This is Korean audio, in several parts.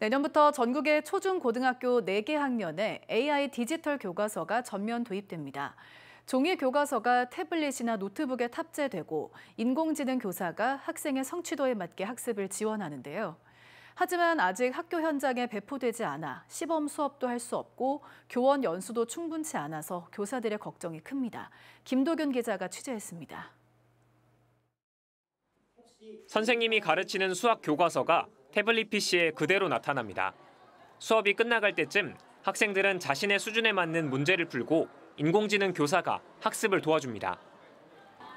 내년부터 전국의 초중고등학교 4개 학년에 AI 디지털 교과서가 전면 도입됩니다. 종이 교과서가 태블릿이나 노트북에 탑재되고 인공지능 교사가 학생의 성취도에 맞게 학습을 지원하는데요. 하지만 아직 학교 현장에 배포되지 않아 시범 수업도 할 수 없고 교원 연수도 충분치 않아서 교사들의 걱정이 큽니다. 김도균 기자가 취재했습니다. 선생님이 가르치는 수학 교과서가 태블릿 PC에 그대로 나타납니다. 수업이 끝나갈 때쯤 학생들은 자신의 수준에 맞는 문제를 풀고 인공지능 교사가 학습을 도와줍니다.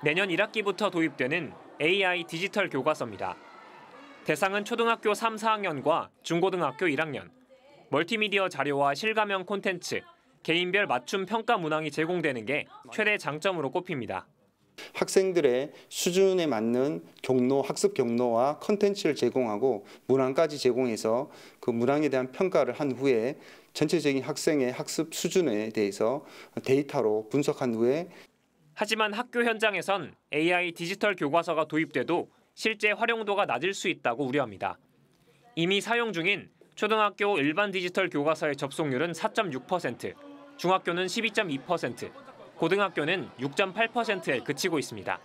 내년 1학기부터 도입되는 AI 디지털 교과서입니다. 대상은 초등학교 3, 4학년과 중고등학교 1학년, 멀티미디어 자료와 실감형 콘텐츠, 개인별 맞춤 평가 문항이 제공되는 게 최대 장점으로 꼽힙니다. 학생들의 수준에 맞는 경로, 학습 경로와 컨텐츠를 제공하고 문항까지 제공해서 그 문항에 대한 평가를 한 후에 전체적인 학생의 학습 수준에 대해서 데이터로 분석한 후에 하지만 학교 현장에선 AI 디지털 교과서가 도입돼도 실제 활용도가 낮을 수 있다고 우려합니다. 이미 사용 중인 초등학교 일반 디지털 교과서의 접속률은 4.6%, 중학교는 12.2%, 고등학교는 6.8%에 그치고 있습니다.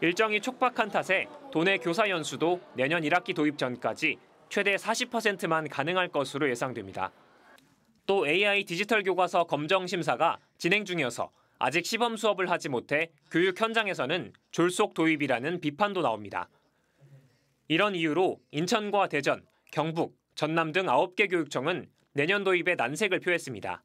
일정이 촉박한 탓에 도내 교사 연수도 내년 1학기 도입 전까지 최대 40%만 가능할 것으로 예상됩니다. 또 AI 디지털 교과서 검정 심사가 진행 중이어서 아직 시범 수업을 하지 못해 교육 현장에서는 졸속 도입이라는 비판도 나옵니다. 이런 이유로 인천과 대전, 경북, 전남 등 9개 교육청은 내년 도입에 난색을 표했습니다.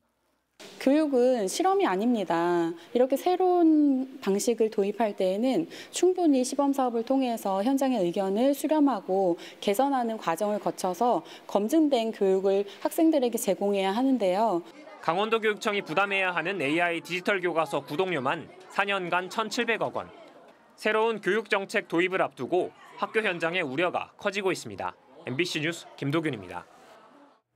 교육은 실험이 아닙니다. 이렇게 새로운 방식을 도입할 때에는 충분히 시범 사업을 통해서 현장의 의견을 수렴하고 개선하는 과정을 거쳐서 검증된 교육을 학생들에게 제공해야 하는데요. 강원도 교육청이 부담해야 하는 AI 디지털 교과서 구독료만 4년간 1,700억 원. 새로운 교육 정책 도입을 앞두고 학교 현장의 우려가 커지고 있습니다. MBC 뉴스 김도균입니다.